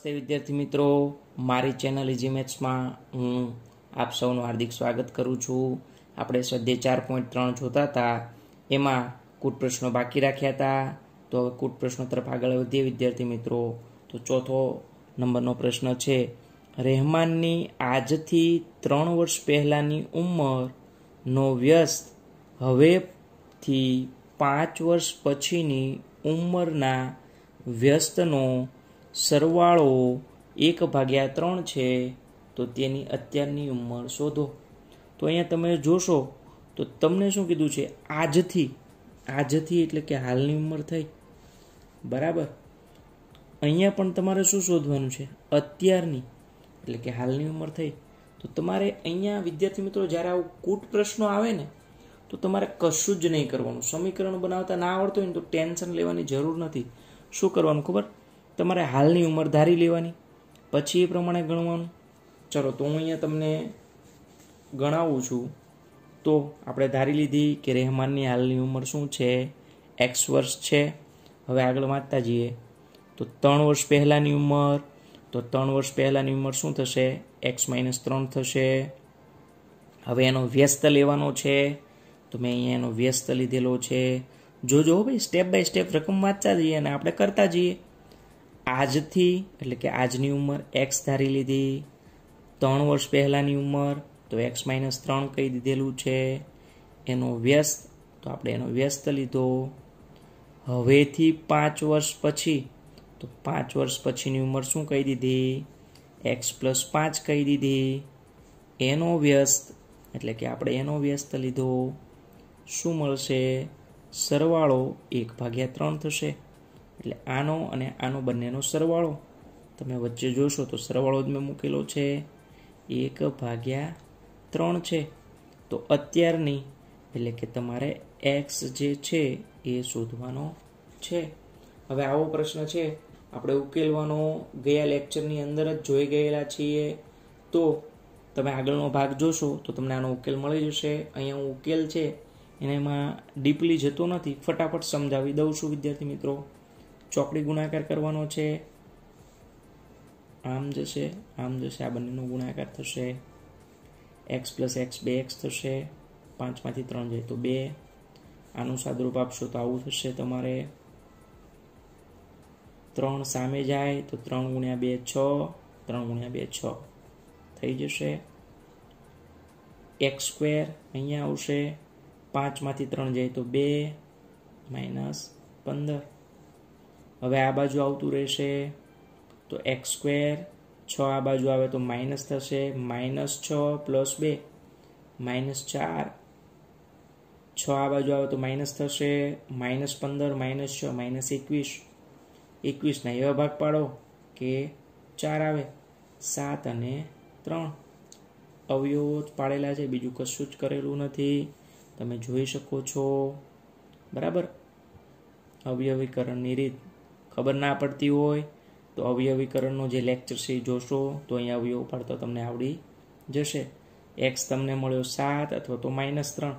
નમસ્તે વિદ્યાર્થી મિત્રો મારી ચેનલ ઇઝી મેથ્સમાં હું આપ સૌનું હાર્દિક સ્વાગત કરું છું આપણે સદ્ય ચાર પોઈન્ટ ત્રણ જોતા હતા એમાં કુટ પ્રશ્નો બાકી રાખ્યા હતા તો હવે કૂટ પ્રશ્નો તરફ આગળ વધીએ વિદ્યાર્થી મિત્રો તો ચોથો નંબરનો પ્રશ્ન છે રહેમાનની આજથી ત્રણ વર્ષ પહેલાંની ઉંમરનો વ્યસ્ત હવેથી પાંચ વર્ષ પછીની ઉંમરના વ્યસ્તનો સરવાળો એક ભાગ્યા ત્રણ છે તો તેની અત્યારની ઉંમર શોધો તો અહીંયા તમે જોશો તો તમને શું કીધું છે આજથી આજથી એટલે કે હાલની ઉંમર થઈ બરાબર અહીંયા પણ તમારે શું શોધવાનું છે અત્યારની એટલે કે હાલની ઉંમર થઈ તો તમારે અહીંયા વિદ્યાર્થી મિત્રો જ્યારે આવું કૂટ પ્રશ્નો આવે ને તો તમારે કશું જ નહીં કરવાનું સમીકરણ બનાવતા ના આવડતું હોય ને તો ટેન્શન લેવાની જરૂર નથી શું કરવાનું ખબર તમારે હાલની ઉંમર ધારી લેવાની પછી એ પ્રમાણે ગણવાનું ચલો તો હું અહીંયા તમને ગણાવું છું તો આપણે ધારી લીધી કે રહેમાનની હાલની ઉંમર શું છે એક્સ વર્ષ છે હવે આગળ વાંચતા જઈએ તો ત્રણ વર્ષ પહેલાંની ઉંમર તો ત્રણ વર્ષ પહેલાંની ઉંમર શું થશે એક્સ માઇનસ ત્રણ થશે હવે એનો વ્યસ્ત લેવાનો છે તો મેં અહીંયા એનો વ્યસ્ત લીધેલો છે જોજો ભાઈ સ્ટેપ બાય સ્ટેપ રકમ વાંચતા જઈએ અને આપણે કરતા જઈએ આજથી એટલે કે આજની ઉંમર એક્સ ધારી લીધી ત્રણ વર્ષ પહેલાંની ઉંમર તો એક્સ માઇનસ ત્રણ કહી દીધેલું છે એનો વ્યસ્ત તો આપણે એનો વ્યસ્ત લીધો હવેથી પાંચ વર્ષ પછી તો પાંચ વર્ષ પછીની ઉંમર શું કહી દીધી એક્સ પ્લસ પાંચ કહી દીધી એનો વ્યસ્ત એટલે કે આપણે એનો વ્યસ્ત લીધો શું મળશે સરવાળો એક ભાગ્યા ત્રણ થશે એટલે આનો અને આનો બંનેનો સરવાળો તમે વચ્ચે જોશો તો સરવાળો જ મેં મૂકેલો છે એક ભાગ્યા ત્રણ છે તો અત્યારની એટલે કે તમારે એક્સ જે છે એ શોધવાનો છે હવે આવો પ્રશ્ન છે આપણે ઉકેલવાનો ગયા લેક્ચરની અંદર જ જોઈ ગયેલા છીએ તો તમે આગળનો ભાગ જોશો તો તમને આનો ઉકેલ મળી જશે અહીંયા હું ઉકેલ છે એને એમાં ડીપલી જતો નથી ફટાફટ સમજાવી દઉં છું વિદ્યાર્થી મિત્રો ચોકડી ગુણાકાર કરવાનો છે આમ જશે આમ જશે આ બંનેનો ગુણાકાર થશે એક્સ પ્લસ એક્સ બે એક્સ થશે પાંચમાંથી ત્રણ જાય તો બે આનું સાદરૂપ આપશો તો આવું થશે તમારે ત્રણ સામે જાય તો ત્રણ ગુણ્યા બે છ ત્રણ ગુણ્યા બે છ થઈ જશે એક્સ સ્ક્વેર અહીંયા આવશે પાંચમાંથી ત્રણ જાય તો બે માઇનસ પંદર હવે આ બાજુ આવતું રહેશે તો એક્સ સ્ક્વેર છ આ બાજુ આવે તો માઇનસ થશે માઇનસ છ પ્લસ બે માઇનસ ચાર છ આ બાજુ આવે તો માઇનસ થશે માઇનસ પંદર માઇનસ છ માઇનસ એકવીસ એકવીસના એવા ભાગ પાડો કે ચાર આવે સાત અને ત્રણ અવયવો જ પાડેલા છે બીજું કશું જ કરેલું નથી તમે જોઈ શકો છો બરાબર અવયવીકરણની રીત ખબર ના પડતી હોય તો અવયવીકરણનો જે લેક્ચર છે એ જોશો તો અહીંયા અવયવ પાડતો તમને આવડી જશે એક્સ તમને મળ્યો સાત અથવા તો માઇનસ ત્રણ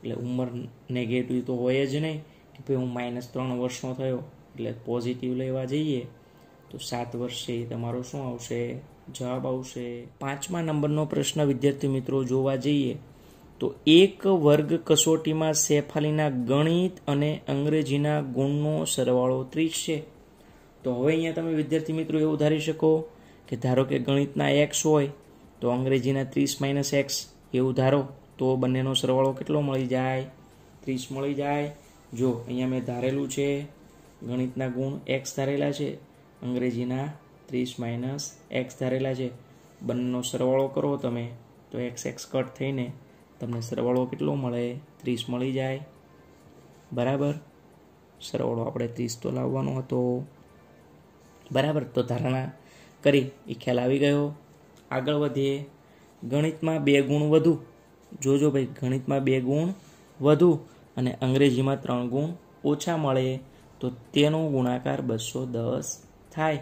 એટલે ઉંમર નેગેટિવ તો હોય જ નહીં કે ભાઈ હું માઇનસ ત્રણ વર્ષનો થયો એટલે પોઝિટિવ લેવા જઈએ તો સાત વર્ષે તમારો શું આવશે જવાબ આવશે પાંચમા નંબરનો પ્રશ્ન વિદ્યાર્થી મિત્રો જોવા જઈએ તો એક વર્ગ કસોટીમાં શેફાલીના ગણિત અને અંગ્રેજીના ગુણનો સરવાળો ત્રીસ છે તો હવે અહીંયા તમે વિદ્યાર્થી મિત્રો એવું ધારી શકો કે ધારો કે ગણિતના એક્સ હોય તો અંગ્રેજીના ત્રીસ માઇનસ એક્સ એવું ધારો તો બંનેનો સરવાળો કેટલો મળી જાય ત્રીસ મળી જાય જો અહીંયા મેં ધારેલું છે ગણિતના ગુણ એક્સ ધારેલા છે અંગ્રેજીના ત્રીસ માઇનસ એક્સ ધારેલા છે બંનેનો સરવાળો કરો તમે તો એક્સ એક્સ કટ થઈને તમને સરવાળો કેટલો મળે ત્રીસ મળી જાય બરાબર સરવાળો આપણે ત્રીસ તો લાવવાનો હતો બરાબર તો ધારણા કરી એ ખ્યાલ આવી ગયો આગળ વધીએ ગણિતમાં બે ગુણ વધુ જોજો ભાઈ ગણિતમાં બે ગુણ વધુ અને અંગ્રેજીમાં ત્રણ ગુણ ઓછા મળે તો તેનો ગુણાકાર બસો દસ થાય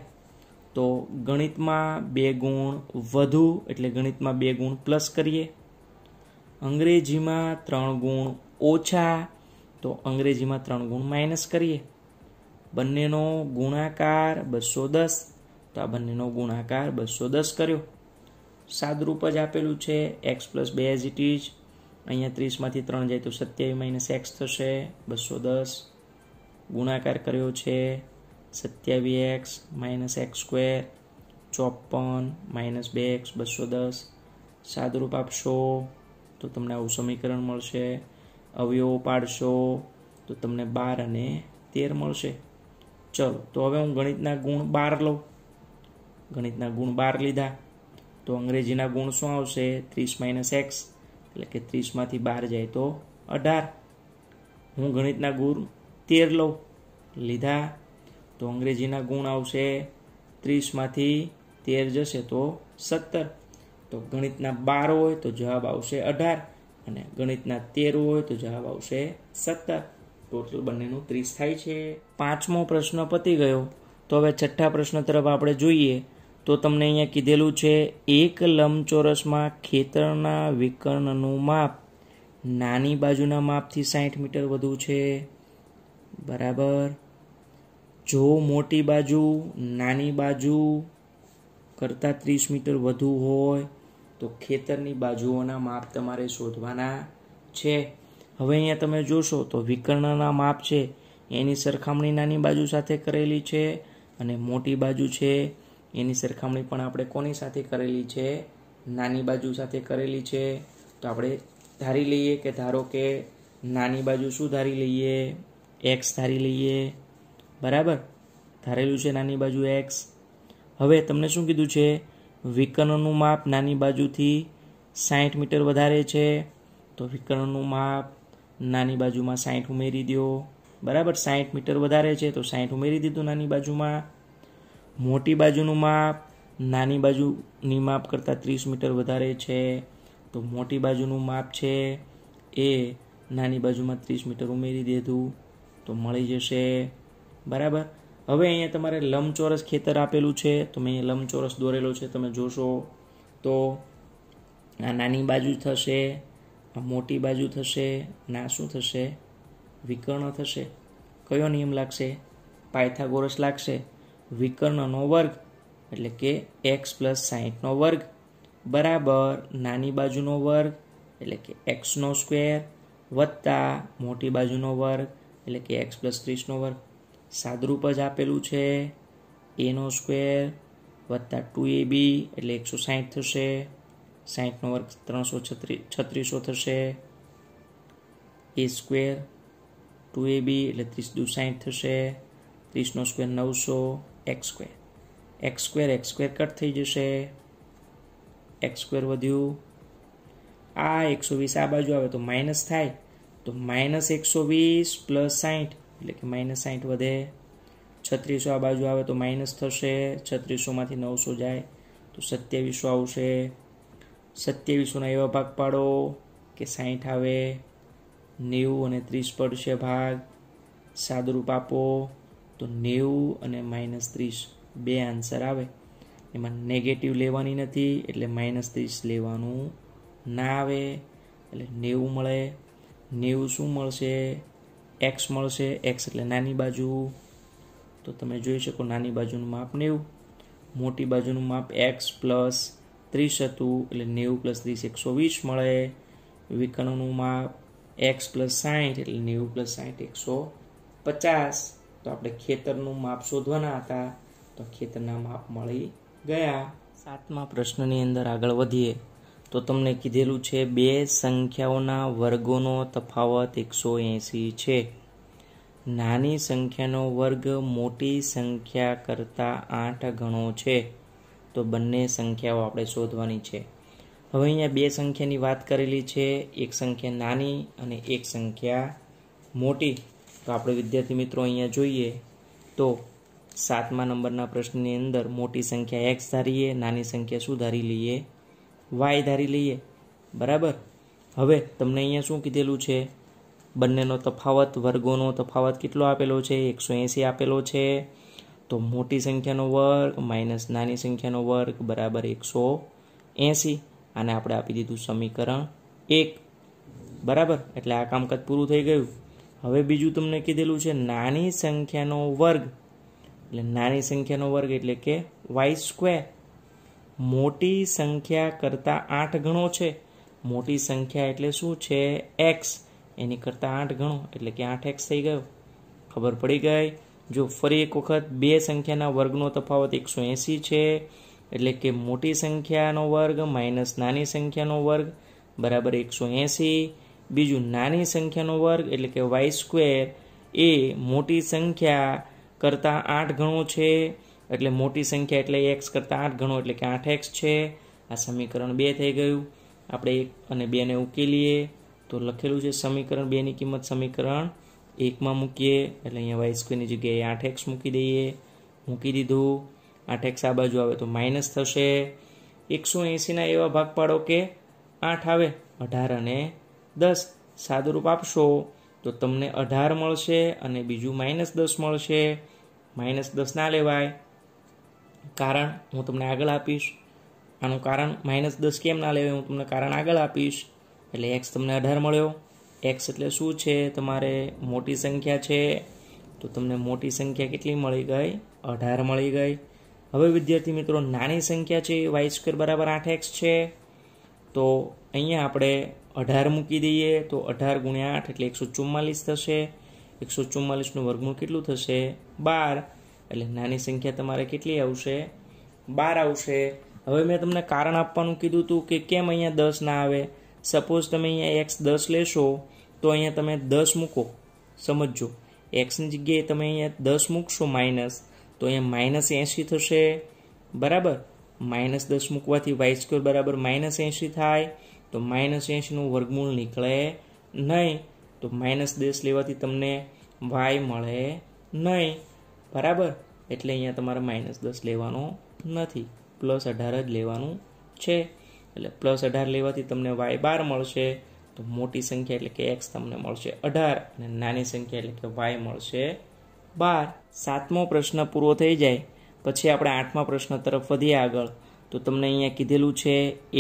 તો ગણિતમાં બે ગુણ વધુ એટલે ગણિતમાં બે ગુણ પ્લસ કરીએ અંગ્રેજીમાં ત્રણ ગુણ ઓછા તો અંગ્રેજીમાં ત્રણ ગુણ માઇનસ કરીએ બંનેનો ગુણાકાર બસો દસ તો આ બંનેનો ગુણાકાર બસો દસ કર્યો સાદરૂપ જ આપેલું છે એક્સ પ્લસ બે એઝ ઇટ ઇઝ અહીંયા ત્રીસમાંથી ત્રણ જાય તો સત્યાવીસ માઇનસ એક્સ થશે બસો દસ ગુણાકાર કર્યો છે સત્યાવી એક્સ માઇનસ એક્સ સ્ક્વેર ચોપન માઇનસ બે એક્સ બસો દસ સાદરૂપ આપશો તો તમને આવું સમીકરણ મળશે અવયવો પાડશો તો તમને બાર અને તેર મળશે ચલો તો હવે હું ગણિતના ગુણ બાર લઉં ગણિતના ગુણ બાર લીધા તો અંગ્રેજીના ગુણ શું આવશે ત્રીસ માઇનસ એક્સ એટલે કે ત્રીસમાંથી બાર જાય તો અઢાર હું ગણિતના ગુણ તેર લઉં લીધા તો અંગ્રેજીના ગુણ આવશે ત્રીસમાંથી તેર જશે તો સત્તર તો ગણિતના બાર હોય તો જવાબ આવશે અઢાર અને ગણિતના તેર હોય તો જવાબ આવશે સત્તર ટોટલ બંનેનું ત્રીસ થાય છે પાંચમો પ્રશ્ન પતી ગયો તો હવે છઠ્ઠા પ્રશ્ન તરફ આપણે જોઈએ તો તમને અહીંયા કીધેલું છે એક લંબચોરસમાં ખેતરના વિકર્ણનું માપ નાની બાજુના માપથી સાઠ મીટર વધુ છે બરાબર જો મોટી બાજુ નાની બાજુ કરતાં ત્રીસ મીટર વધુ હોય તો ખેતરની બાજુઓના માપ તમારે શોધવાના છે હવે અહીંયા તમે જોશો તો વિકર્ણના માપ છે એની સરખામણી નાની બાજુ સાથે કરેલી છે અને મોટી બાજુ છે એની સરખામણી પણ આપણે કોની સાથે કરેલી છે નાની બાજુ સાથે કરેલી છે તો આપણે ધારી લઈએ કે ધારો કે નાની બાજુ શું ધારી લઈએ એક્સ ધારી લઈએ બરાબર ધારેલું છે નાની બાજુ એક્સ હવે તમને શું કીધું છે વિકર્ણનું માપ નાની બાજુથી સાઠ મીટર વધારે છે તો વિકર્ણનું માપ નાની બાજુમાં સાઠ ઉમેરી દો બરાબર સાઠ મીટર વધારે છે તો સાઠ ઉમેરી દીધું નાની બાજુમાં મોટી બાજુનું માપ નાની બાજુની માપ કરતાં ત્રીસ મીટર વધારે છે તો મોટી બાજુનું માપ છે એ નાની બાજુમાં ત્રીસ મીટર ઉમેરી દીધું તો મળી જશે બરાબર હવે અહીંયા તમારે લંબચોરસ ખેતર આપેલું છે તો મેં અહીંયા લંબચોરસ દોરેલો છે તમે જોશો તો આ નાની બાજુ થશે આ મોટી બાજુ થશે ના શું થશે વિકર્ણ થશે કયો નિયમ લાગશે પાયથાગોરસ લાગશે વિકર્ણનો વર્ગ એટલે કે એક્સ પ્લસ સાહીઠનો વર્ગ બરાબર નાની બાજુનો વર્ગ એટલે કે એક્સનો સ્ક્વેર વત્તા મોટી બાજુનો વર્ગ એટલે કે એક્સ પ્લસ ત્રીસનો વર્ગ સાદરૂપ જ આપેલું છે એનો સ્ક્વેર વત્તા ટુ એ બી એટલે એકસો સાહીઠ થશે સાહીઠનો વર્ગ ત્રણસો છત્રીસો થશે એ સ્ક્વેર ટુ એ બી એટલે ત્રીસ દુ સાહીઠ થશે ત્રીસનો સ્ક્વેર નવસો x square x square x square cut થઈ જશે એક્સ સ્ક્વેર વધ્યું આ એકસો વીસ આ બાજુ આવે તો માઇનસ થાય તો માઇનસ એકસો વીસ પ્લસ સાહીઠ એટલે કે માઇનસ સાઠ વધે છત્રીસો આ બાજુ આવે તો માઇનસ થશે છત્રીસોમાંથી નવસો જાય તો સત્યાવીસો આવશે સત્યાવીસોના એવા ભાગ પાડો કે સાઠ આવે નેવું અને ત્રીસ પડશે ભાગ સાદુરૂપ આપો તો નેવું અને માઇનસ ત્રીસ બે આન્સર આવે એમાં નેગેટિવ લેવાની નથી એટલે માઇનસ ત્રીસ લેવાનું ના આવે એટલે નેવું મળે નેવું શું મળશે એક્સ મળશે એક્સ એટલે નાની બાજુ તો તમે જોઈ શકો નાની બાજુનું માપ નેવું મોટી બાજુનું માપ એક્સ પ્લસ ત્રીસ હતું એટલે નેવું પ્લસ ત્રીસ એકસો વીસ મળે વિકર્ણનું માપ એક્સ પ્લસ સાઠ એટલે નેવું પ્લસ સાહીઠ એકસો પચાસ તો આપણે ખેતરનું માપ શોધવાના હતા તો ખેતરના માપ મળી ગયા સાતમા પ્રશ્નની અંદર આગળ વધીએ તો તમને કીધેલું છે બે સંખ્યાઓના વર્ગોનો તફાવત એકસો એંસી છે નાની સંખ્યાનો વર્ગ મોટી સંખ્યા કરતાં આઠ ગણો છે તો બંને સંખ્યાઓ આપણે શોધવાની છે હવે અહીંયા બે સંખ્યાની વાત કરેલી છે એક સંખ્યા નાની અને એક સંખ્યા મોટી તો આપણે વિદ્યાર્થી મિત્રો અહીંયા જોઈએ તો સાતમા નંબરના પ્રશ્નની અંદર મોટી સંખ્યા એક્સ ધારીએ નાની સંખ્યા શું ધારી લઈએ વાય ધારી લઈએ બરાબર હવે તમને અહીંયા શું કીધેલું છે બંનેનો તફાવત વર્ગોનો તફાવત કેટલો આપેલો છે એકસો એંસી આપેલો છે તો મોટી સંખ્યાનો વર્ગ માઇનસ નાની સંખ્યાનો વર્ગ બરાબર એકસો એંસી આને આપણે આપી દીધું સમીકરણ એક બરાબર એટલે આ કામકાજ પૂરું થઈ ગયું હવે બીજું તમને કીધેલું છે નાની સંખ્યાનો વર્ગ એટલે નાની સંખ્યાનો વર્ગ એટલે કે વાય સ્ક્વેર મોટી સંખ્યા કરતાં આઠ ગણો છે મોટી સંખ્યા એટલે શું છે એક્સ એની કરતાં આઠ ગણો એટલે કે આઠ એક્સ થઈ ગયો ખબર પડી ગઈ જો ફરી એક વખત બે સંખ્યાના વર્ગનો તફાવત એકસો એંસી છે એટલે કે મોટી સંખ્યાનો વર્ગ માઇનસ નાની સંખ્યાનો વર્ગ બરાબર એકસો એંસી બીજું નાની સંખ્યાનો વર્ગ એટલે કે વાય સ્ક્વેર એ મોટી સંખ્યા કરતાં આઠ ગણો છે એટલે મોટી સંખ્યા એટલે એક્સ કરતાં આઠ ગણો એટલે કે આઠ એક્સ છે આ સમીકરણ બે થઈ ગયું આપણે એક અને બેને ઉકેલીએ તો લખેલું છે સમીકરણ બેની કિંમત સમીકરણ એકમાં મૂકીએ એટલે અહીંયા વાય સ્ક્વેરની જગ્યાએ આઠ એક્સ મૂકી દઈએ મૂકી દીધું આઠ એક્સ આ બાજુ આવે તો માઇનસ થશે એકસો એંસીના એવા ભાગ પાડો કે આઠ આવે અઢાર અને દસ સાદુરૂપ આપશો તો તમને અઢાર મળશે અને બીજું માઇનસ દસ મળશે માઇનસ દસ ના લેવાય કારણ હું તમને આગળ આપીશ આનું કારણ માઇનસ દસ કેમ ના લેવાય હું તમને કારણ આગળ આપીશ એટલે એક્સ તમને અઢાર મળ્યો એક્સ એટલે શું છે તમારે મોટી સંખ્યા છે તો તમને મોટી સંખ્યા કેટલી મળી ગઈ અઢાર મળી ગઈ હવે વિદ્યાર્થી મિત્રો નાની સંખ્યા છે વાય સ્ક્વેર બરાબર આઠ એક્સ છે તો અહીંયા આપણે અઢાર મૂકી દઈએ તો અઢાર ગુણ્યા આઠ એટલે એકસો ચુમ્માલીસ થશે એકસો ચુમ્માલીસનું વર્ગમૂળ કેટલું થશે બાર એટલે નાની સંખ્યા તમારે કેટલી આવશે બાર આવશે હવે મેં તમને કારણ આપવાનું કીધું હતું કે કેમ અહીંયા દસ ના આવે સપોઝ તમે અહીંયા એક્સ દસ લેશો તો અહીંયા તમે દસ મૂકો સમજો એક્સની જગ્યાએ તમે અહીંયા દસ મૂકશો માઇનસ તો અહીંયા માઇનસ એંશી થશે બરાબર માઇનસ દસ મૂકવાથી વાય સ્ક્વેર બરાબર માઇનસ એંશી થાય તો માઇનસ એંશીનું વર્ગમૂળ નીકળે નહીં તો માઇનસ દસ લેવાથી તમને વાય મળે નહીં બરાબર એટલે અહીંયા તમારે માઇનસ દસ લેવાનો નથી પ્લસ અઢાર જ લેવાનું છે એટલે પ્લસ અઢાર લેવાથી તમને વાય બાર મળશે તો મોટી સંખ્યા એટલે કે એક્સ તમને મળશે અઢાર અને નાની સંખ્યા એટલે કે વાય મળશે બાર સાતમો પ્રશ્ન પૂરો થઈ જાય પછી આપણે આઠમા પ્રશ્ન તરફ વધીએ આગળ તો તમને અહીંયા કીધેલું છે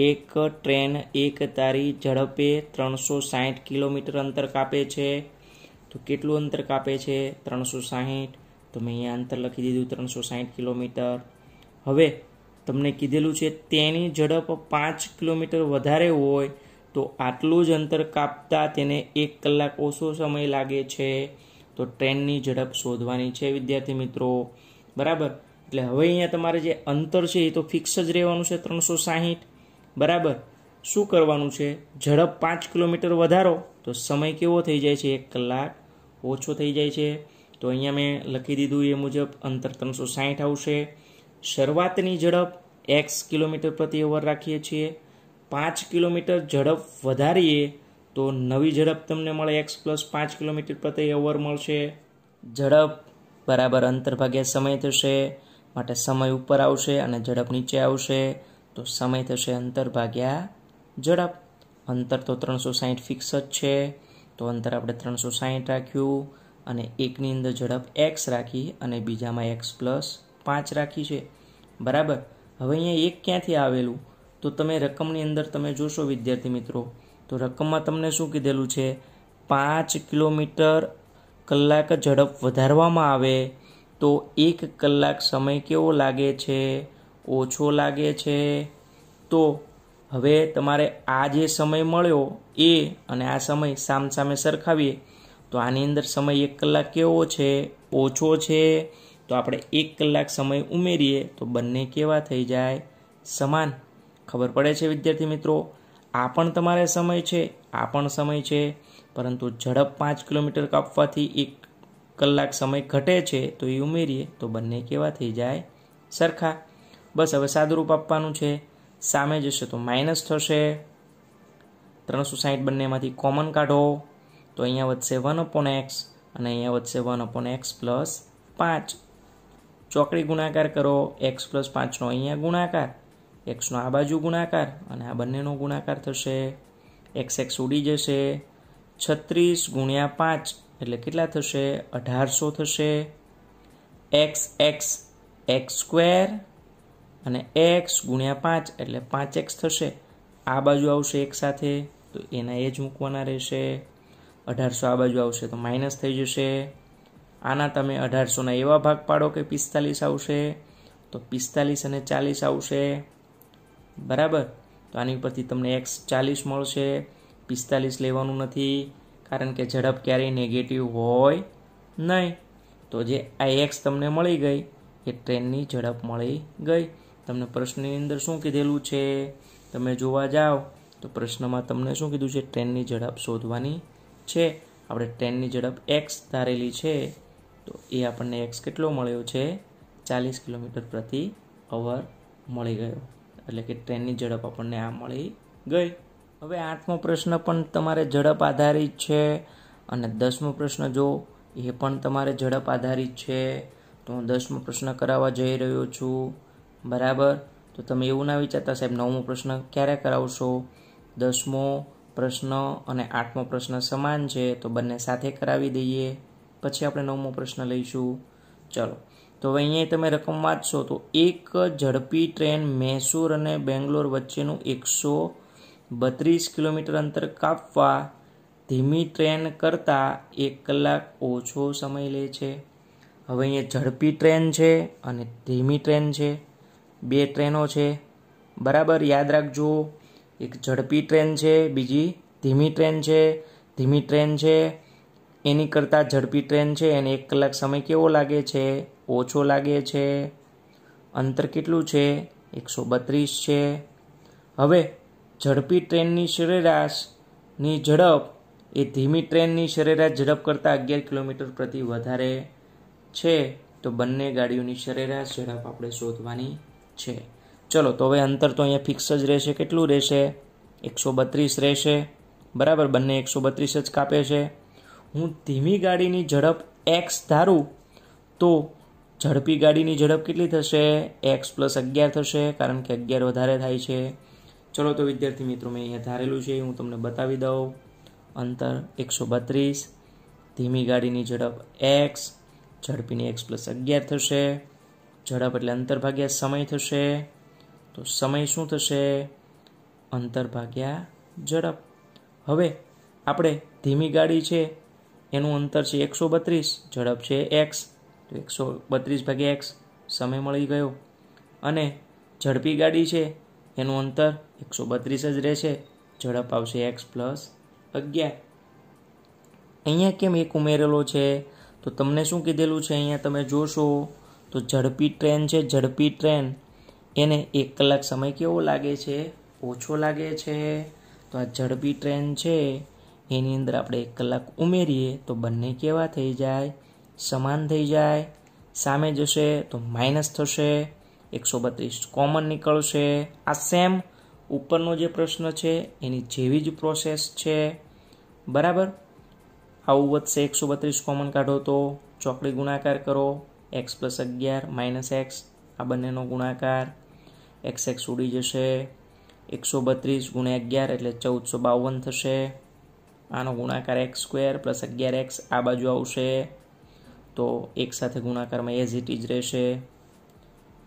એક ટ્રેન એક તારી ઝડપે ત્રણસો સાહીઠ કિલોમીટર અંતર કાપે છે તો કેટલું અંતર કાપે છે ત્રણસો સાહીઠ તો મેં અહીંયા અંતર લખી દીધું ત્રણસો સાહીઠ કિલોમીટર હવે તમને કીધેલું છે તેની ઝડપ પાંચ કિલોમીટર વધારે હોય તો આટલું જ અંતર કાપતા તેને એક કલાક ઓછો સમય લાગે છે તો ટ્રેનની ઝડપ શોધવાની છે વિદ્યાર્થી મિત્રો બરાબર એટલે હવે અહીંયા તમારે જે અંતર છે એ તો ફિક્સ જ રહેવાનું છે ત્રણસો સાહીઠ બરાબર શું કરવાનું છે ઝડપ પાંચ કિલોમીટર વધારો તો સમય કેવો થઈ જાય છે એક કલાક ઓછો થઈ જાય છે તો અહીંયા મેં લખી દીધું એ મુજબ અંતર ત્રણસો સાહીઠ આવશે શરૂઆતની ઝડપ એક્સ કિલોમીટર પ્રતિ અવર રાખીએ છીએ પાંચ કિલોમીટર ઝડપ વધારીએ તો નવી ઝડપ તમને મળે એક્સ પ્લસ પાંચ કિલોમીટર પ્રતિ અવર મળશે ઝડપ બરાબર અંતર ભાગ્યા સમય થશે માટે સમય ઉપર આવશે અને ઝડપ નીચે આવશે તો સમય થશે અંતર ભાગ્યા ઝડપ અંતર તો ત્રણસો સાહીઠ ફિક્સ જ છે તો અંતર આપણે ત્રણસો સાહીઠ રાખ્યું અને એકની અંદર ઝડપ એક્સ રાખી અને બીજામાં એક્સ પ્લસ પાંચ રાખી છે બરાબર હવે અહીંયા એક ક્યાંથી આવેલું તો તમે રકમની અંદર તમે જોશો વિદ્યાર્થી મિત્રો તો રકમમાં તમને શું કીધેલું છે પાંચ કિલોમીટર કલાક ઝડપ વધારવામાં આવે તો એક કલાક સમય કેવો લાગે છે ઓછો લાગે છે તો હવે તમારે આ જે સમય મળ્યો એ અને આ સમય સામસામે સરખાવીએ તો આની અંદર સમય એક કલાક કેવો છે ઓછો છે તો આપણે એક કલાક સમય ઉમેરીએ તો બંને કેવા થઈ જાય સમાન ખબર પડે છે વિદ્યાર્થી મિત્રો આ પણ તમારે સમય છે આ પણ સમય છે પરંતુ ઝડપ પાંચ કિલોમીટર કાપવાથી એક કલાક સમય ઘટે છે તો એ ઉમેરીએ તો બંને કેવા થઈ જાય સરખા બસ હવે સાદુરૂપ આપવાનું છે સામે જશે તો માઇનસ થશે ત્રણસો સાહીઠ બંનેમાંથી કોમન કાઢો તો અહીંયા વધશે વન અપોન એક્સ અને અહીંયા વધશે વન અપોન એક્સ પ્લસ પાંચ ચોકડી ગુણાકાર કરો એક્સ પ્લસ પાંચનો અહીંયા ગુણાકાર એક્સનો આ બાજુ ગુણાકાર અને આ બંનેનો ગુણાકાર થશે એક્સ એક્સ ઉડી જશે છત્રીસ ગુણ્યા પાંચ એટલે કેટલા થશે અઢારસો થશે એક્સ એક્સ એક્સ સ્ક્વેર અને એક્સ ગુણ્યા પાંચ એટલે પાંચ એક્સ થશે આ બાજુ આવશે એક સાથે તો એના એ જ મૂકવાના રહેશે અઢારસો આ બાજુ આવશે તો માઇનસ થઈ જશે આના તમે અઢારસોના એવા ભાગ પાડો કે પિસ્તાલીસ આવશે તો પિસ્તાલીસ અને ચાલીસ આવશે બરાબર તો આની ઉપરથી તમને એક્સ ચાલીસ મળશે પિસ્તાલીસ લેવાનું નથી કારણ કે ઝડપ ક્યારેય નેગેટિવ હોય નહીં તો જે આ એક્સ તમને મળી ગઈ એ ટ્રેનની ઝડપ મળી ગઈ તમને પ્રશ્નની અંદર શું કીધેલું છે તમે જોવા જાઓ તો પ્રશ્નમાં તમને શું કીધું છે ટ્રેનની ઝડપ શોધવાની છે આપણે ટ્રેનની ઝડપ એક્સ ધારેલી છે તો એ આપણને એક્સ કેટલો મળ્યો છે ચાલીસ કિલોમીટર પ્રતિ અવર મળી ગયો એટલે કે ટ્રેનની ઝડપ આપણને આ મળી ગઈ હવે આઠમો પ્રશ્ન પણ તમારે ઝડપ આધારિત છે અને દસમો પ્રશ્ન જો એ પણ તમારે ઝડપ આધારિત છે તો હું દસમો પ્રશ્ન કરાવવા જઈ રહ્યો છું બરાબર તો તમે એવું ના વિચારતા સાહેબ નવમો પ્રશ્ન ક્યારે કરાવશો દસમો પ્રશ્ન અને આઠમો પ્રશ્ન સમાન છે તો બંને સાથે કરાવી દઈએ પછી આપણે નવમો પ્રશ્ન લઈશું ચલો તો હવે અહીંયા તમે રકમ વાંચશો તો એક ઝડપી ટ્રેન મૈસૂર અને બેંગ્લોર વચ્ચેનું એકસો બત્રીસ કિલોમીટર અંતર કાપવા ધીમી ટ્રેન કરતાં એક કલાક ઓછો સમય લે છે હવે અહીંયા ઝડપી ટ્રેન છે અને ધીમી ટ્રેન છે બે ટ્રેનો છે બરાબર યાદ રાખજો એક ઝડપી ટ્રેન છે બીજી ધીમી ટ્રેન છે ધીમી ટ્રેન છે એની કરતાં ઝડપી ટ્રેન છે એને એક કલાક સમય કેવો લાગે છે ઓછો લાગે છે અંતર કેટલું છે એકસો બત્રીસ છે હવે ઝડપી ટ્રેનની સરેરાશની ઝડપ એ ધીમી ટ્રેનની સરેરાશ ઝડપ કરતાં અગિયાર કિલોમીટર પ્રતિ વધારે છે તો બંને ગાડીઓની સરેરાશ ઝડપ આપણે શોધવાની છે ચલો તો હવે અંતર તો અહીંયા ફિક્સ જ રહેશે કેટલું રહેશે એકસો બત્રીસ રહેશે બરાબર બંને એકસો બત્રીસ જ કાપે છે હું ધીમી ગાડીની ઝડપ એક્સ ધારું તો ઝડપી ગાડીની ઝડપ કેટલી થશે એક્સ પ્લસ અગિયાર થશે કારણ કે અગિયાર વધારે થાય છે ચલો તો વિદ્યાર્થી મિત્રો મેં અહીંયા ધારેલું છે હું તમને બતાવી દઉં અંતર એકસો બત્રીસ ધીમી ગાડીની ઝડપ એક્સ ઝડપીની એક્સ પ્લસ અગિયાર થશે ઝડપ એટલે અંતર ભાગ્યા સમય થશે તો સમય શું થશે અંતર ભાગ્યા ઝડપ હવે આપણે ધીમી ગાડી છે એનું અંતર છે એકસો બત્રીસ ઝડપ છે એક્સ તો એકસો બત્રીસ ભાગ્યા એક્સ સમય મળી ગયો અને ઝડપી ગાડી છે એનું અંતર એકસો બત્રીસ જ રહેશે ઝડપ આવશે એક્સ પ્લસ અગિયાર અહીંયા કેમ એક ઉમેરેલો છે તો તમને શું કીધેલું છે અહીંયા તમે જોશો તો ઝડપી ટ્રેન છે ઝડપી ટ્રેન એને એક કલાક સમય કેવો લાગે છે ઓછો લાગે છે તો આ ઝડપી ટ્રેન છે એની અંદર આપણે એક કલાક ઉમેરીએ તો બંને કેવા થઈ જાય સમાન થઈ જાય સામે જશે તો માઇનસ થશે એકસો બત્રીસ કોમન નીકળશે આ સેમ ઉપરનો જે પ્રશ્ન છે એની જેવી જ પ્રોસેસ છે બરાબર આવું વધશે એકસો બત્રીસ કોમન કાઢો તો ચોકડી ગુણાકાર કરો એક્સ પ્લસ અગિયાર માઇનસ એક્સ આ બંનેનો ગુણાકાર એક્સ એક્સ ઉડી જશે એકસો બત્રીસ ગુણ્યા અગિયાર એટલે ચૌદસો બાવન થશે આનો ગુણાકાર એક્સ સ્ક્વેર પ્લસ અગિયાર એક્સ આ બાજુ આવશે તો એક સાથે ગુણાકારમાં એઝ ઇટ ઇજ રહેશે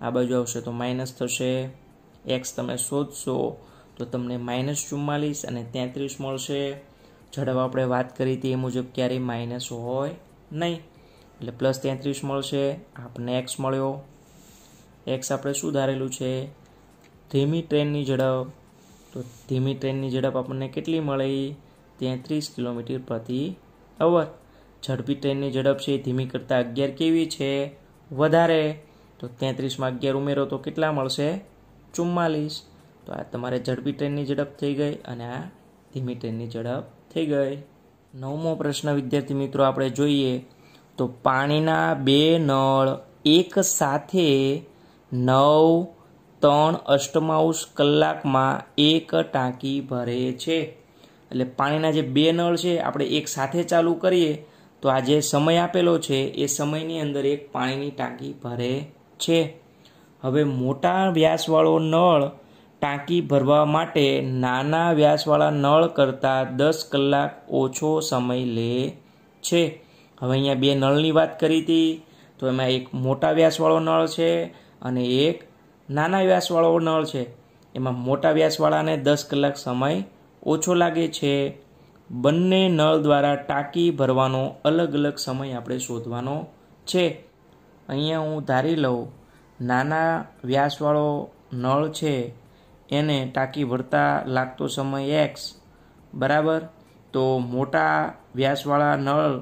આ બાજુ આવશે તો માઇનસ થશે એક્સ તમે શોધશો તો તમને માઇનસ ચુમ્માલીસ અને તેત્રીસ મળશે ઝડપ આપણે વાત કરી હતી એ મુજબ ક્યારેય માઇનસ હોય નહીં એટલે પ્લસ તેત્રીસ મળશે આપને એક્સ મળ્યો એક્સ આપણે સુધારેલું છે ધીમી ટ્રેનની ઝડપ તો ધીમી ટ્રેનની ઝડપ આપણને કેટલી મળે તેત્રીસ કિલોમીટર પ્રતિ અવર ઝડપી ટ્રેનની ઝડપ છે ધીમી કરતાં અગિયાર કેવી છે વધારે તો તેત્રીસમાં અગિયાર ઉમેરો તો કેટલા મળશે ચુમ્માલીસ તો આ તમારે ઝડપી ટ્રેનની ઝડપ થઈ ગઈ અને આ ધીમી ટ્રેનની ઝડપ થઈ ગઈ નવમો પ્રશ્ન વિદ્યાર્થી મિત્રો આપણે જોઈએ તો પાણીના બે નળ એક સાથે નવ ત્રણ અષ્ટમાઉસ કલાકમાં એક ટાંકી ભરે છે એટલે પાણીના જે બે નળ છે આપણે એક સાથે ચાલુ કરીએ તો આ જે સમય આપેલો છે એ સમયની અંદર એક પાણીની ટાંકી ભરે છે હવે મોટા વ્યાસવાળો નળ ટાંકી ભરવા માટે નાના વ્યાસવાળા નળ કરતાં દસ કલાક ઓછો સમય લે છે હવે અહીંયા બે નળની વાત કરી હતી તો એમાં એક મોટા વ્યાસવાળો નળ છે અને એક નાના વ્યાસવાળો નળ છે એમાં મોટા વ્યાસવાળાને દસ કલાક સમય ઓછો લાગે છે બંને નળ દ્વારા ટાંકી ભરવાનો અલગ અલગ સમય આપણે શોધવાનો છે અહીંયા હું ધારી લઉં નાના વ્યાસવાળો નળ છે એને ટાંકી ભરતા લાગતો સમય એક્સ બરાબર તો મોટા વ્યાસવાળા નળ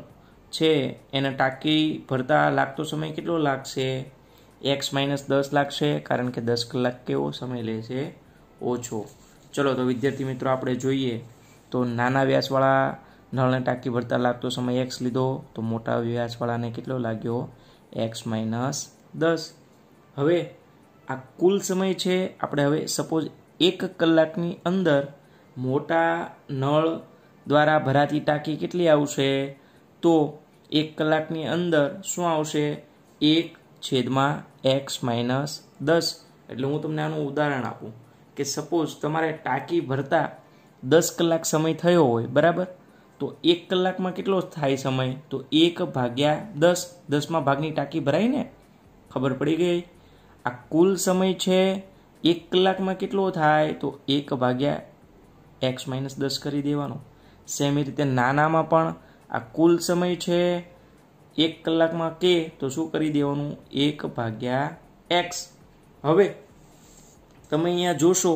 છે એને ટાંકી ભરતા લાગતો સમય કેટલો લાગશે એક્સ માઇનસ દસ લાગશે કારણ કે દસ કલાક કેવો સમય લે છે ઓછો ચલો તો વિદ્યાર્થી મિત્રો આપણે જોઈએ તો નાના વ્યાસવાળા નળને ટાંકી ભરતા લાગતો સમય એક્સ લીધો તો મોટા વ્યાસવાળાને કેટલો લાગ્યો એક્સ માઇનસ દસ હવે આ કુલ સમય છે આપણે હવે સપોઝ એક કલાકની અંદર મોટા નળ દ્વારા ભરાતી ટાંકી કેટલી આવશે તો એક કલાકની અંદર શું આવશે એક છેદમાં એક્સ માઇનસ દસ એટલે હું તમને આનું ઉદાહરણ આપું કે સપોઝ તમારે ટાંકી ભરતા દસ કલાક સમય થયો હોય બરાબર તો એક કલાકમાં કેટલો થાય સમય તો એક ભાગ્યા દસ દસમાં ભાગની ટાંકી ભરાય ને ખબર પડી ગઈ આ કુલ સમય છે એક કલાકમાં કેટલો થાય તો એક ભાગ્યા એક્સ માઇનસ દસ કરી દેવાનો સેમી રીતે નાનામાં પણ આ કુલ સમય છે એક કલાકમાં કે તો શું કરી દેવાનું એક ભાગ્યા એક્સ હવે તમે અહીંયા જોશો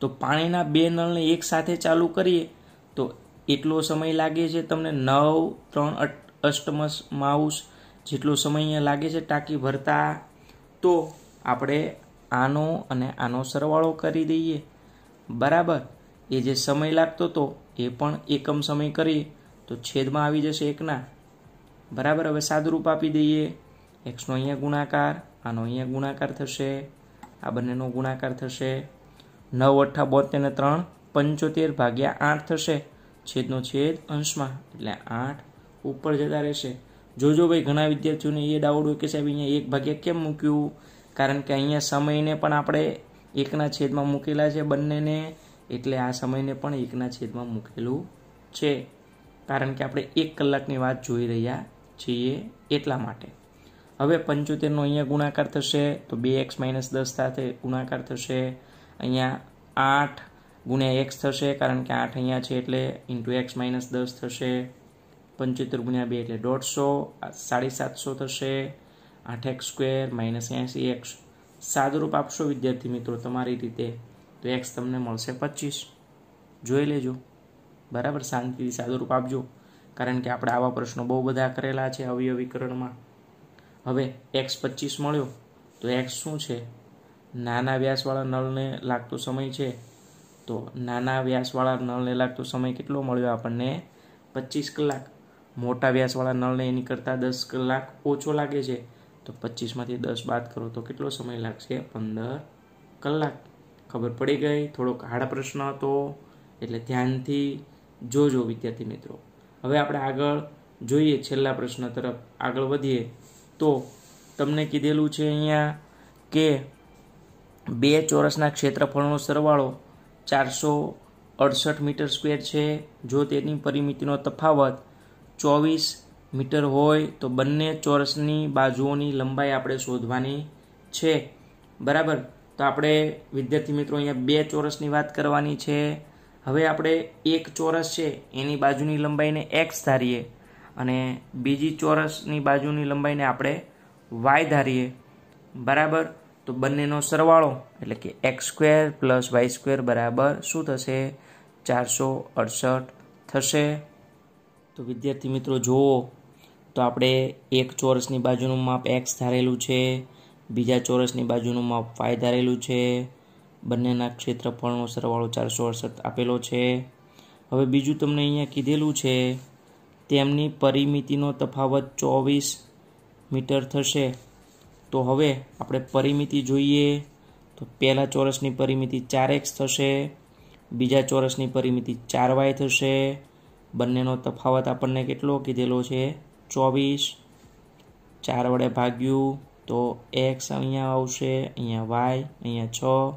તો પાણીના બે નળને એક સાથે ચાલુ કરીએ તો એટલો સમય લાગે છે તમને નવ ત્રણ અષ્ટમસ માઉસ જેટલો સમય અહીંયા લાગે છે ટાંકી ભરતા તો આપણે આનો અને આનો સરવાળો કરી દઈએ બરાબર એ જે સમય લાગતો હતો એ પણ એકમ સમય કરીએ તો છેદમાં આવી જશે એકના બરાબર હવે સાદુરૂપ આપી દઈએ એક્સનો અહીંયા ગુણાકાર આનો અહીંયા ગુણાકાર થશે આ બંનેનો ગુણાકાર થશે નવ અઠ્ઠા બોતેર ને ત્રણ પંચોતેર ભાગ્યા આઠ થશે છેદનો છેદ અંશમાં એટલે આઠ ઉપર જતા રહેશે જોજો ભાઈ ઘણા વિદ્યાર્થીઓને એ ડાઉટ હોય કે સાહેબ અહીંયા એક ભાગ્યા કેમ મૂક્યું કારણ કે અહીંયા સમયને પણ આપણે એકના છેદમાં મૂકેલા છે બંનેને એટલે આ સમયને પણ એકના છેદમાં મૂકેલું છે કારણ કે આપણે એક કલાકની વાત જોઈ રહ્યા છીએ એટલા માટે હવે પંચોતેરનો અહીંયા ગુણાકાર થશે તો બે એક્સ માઇનસ દસ સાથે ગુણાકાર થશે અહીંયા આઠ ગુણ્યા એક્સ થશે કારણ કે આઠ અહીંયા છે એટલે ઇન્ટુ એક્સ માઇનસ દસ થશે પંચોતેર ગુણ્યા બે એટલે દોઢસો સાડી સાતસો થશે આઠ એક્સ સ્ક્વેર માઇનસ એંસી એક્સ સાદુરૂપ આપશો વિદ્યાર્થી મિત્રો તમારી રીતે તો એક્સ તમને મળશે પચીસ જોઈ લેજો બરાબર શાંતિથી સાદુરૂપ આપજો કારણ કે આપણે આવા પ્રશ્નો બહુ બધા કરેલા છે અવયવીકરણમાં હવે એક્સ પચીસ મળ્યો તો એક્સ શું છે નાના વ્યાસવાળા નળને લાગતો સમય છે તો નાના વ્યાસવાળા નળને લાગતો સમય કેટલો મળ્યો આપણને પચીસ કલાક મોટા વ્યાસવાળા નળને એની કરતાં દસ કલાક ઓછો લાગે છે તો પચીસમાંથી દસ બાદ કરો તો કેટલો સમય લાગશે પંદર કલાક ખબર પડી ગઈ થોડોક હાડ પ્રશ્ન હતો એટલે ધ્યાનથી જોજો વિદ્યાર્થી મિત્રો હવે આપણે આગળ જોઈએ છેલ્લા પ્રશ્ન તરફ આગળ વધીએ તો તમને કીધેલું છે અહીંયા કે બે ચોરસના ક્ષેત્રફળનો સરવાળો ચારસો અડસઠ મીટર સ્ક્વેર છે જો તેની પરિમિતિનો તફાવત ચોવીસ મીટર હોય તો બંને ચોરસની બાજુઓની લંબાઈ આપણે શોધવાની છે બરાબર તો આપણે વિદ્યાર્થી મિત્રો અહીંયા બે ચોરસની વાત કરવાની છે હવે આપણે એક ચોરસ છે એની બાજુની લંબાઈને એક્સ ધારીએ અને બીજી ચોરસની બાજુની લંબાઈને આપણે વાય ધારીએ બરાબર તો બંનેનો સરવાળો એટલે કે x square plus y square બરાબર શું થશે ચારસો અડસઠ થશે તો વિદ્યાર્થી મિત્રો જુઓ તો આપણે એક ચોરસની બાજુનું માપ એક્સ ધારેલું છે બીજા ચોરસની બાજુનું માપ વાય ધારેલું છે બંનેના ક્ષેત્રફળનો સરવાળો ચારસો અડસઠ આપેલો છે હવે બીજું તમને અહીંયા કીધેલું છે તેમની પરિમિતિનો તફાવત ચોવીસ મીટર થશે તો હવે આપણે પરિમિતિ જોઈએ તો પહેલા ચોરસની પરિમિતિ ચાર એક્સ થશે બીજા ચોરસની પરિમિતિ ચાર વાય થશે બંનેનો તફાવત આપણને કેટલો કીધેલો છે ચોવીસ ચાર વડે ભાગ્યું તો એક્સ અહીંયા આવશે અહીંયા વાય અહીંયા છ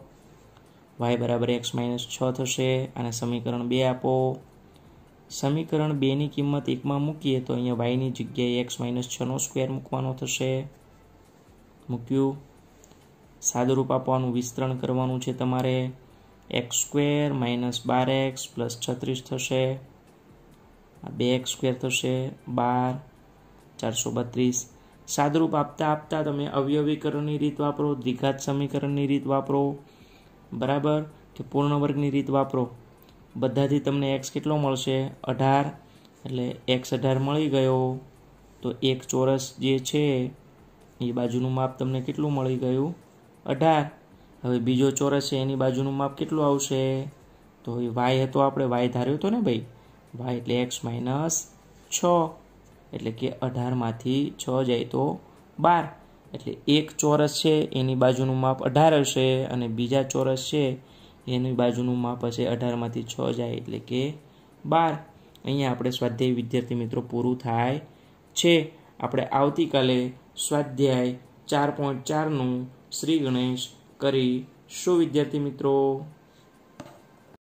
વાય બરાબર એક્સ માઇનસ છ થશે અને સમીકરણ બે આપો સમીકરણ બેની કિંમત એકમાં મૂકીએ તો અહીંયા વાયની જગ્યાએ એક્સ માઇનસ છનો સ્ક્વેર મૂકવાનો થશે મૂક્યું સાદુરૂપ આપવાનું વિસ્તરણ કરવાનું છે તમારે એક્સ સ્ક્વેર માઇનસ બાર એક્સ પ્લસ છત્રીસ થશે બે એક્સ સ્ક્વેર થશે બાર ચારસો બત્રીસ સાદુરૂપ આપતા આપતા તમે અવયવીકરણની રીત વાપરો દ્વિઘાત સમીકરણની રીત વાપરો બરાબર કે પૂર્ણ વર્ગની રીત વાપરો બધાથી તમને એક્સ કેટલો મળશે અઢાર એટલે એક્સ અઢાર મળી ગયો તો એક ચોરસ જે છે એ બાજુનું માપ તમને કેટલું મળી ગયું અઢાર હવે બીજો ચોરસ છે એની બાજુનું માપ કેટલું આવશે તો એ વાય હતો આપણે વાય ધાર્યો હતો ને ભાઈ વાય એટલે એક્સ માઇનસ છ એટલે કે અઢારમાંથી છ જાય તો બાર એટલે એક ચોરસ છે એની બાજુનું માપ અઢાર હશે અને બીજા ચોરસ છે એની બાજુનું માપ હશે અઢારમાંથી છ જાય એટલે કે બાર અહીંયા આપણે સ્વાધ્યાય વિદ્યાર્થી મિત્રો પૂરું થાય છે આપણે આવતીકાલે સ્વાધ્યાય ચાર પોઈન્ટ ચારનું શ્રી ગણેશ કરી શું વિદ્યાર્થી મિત્રો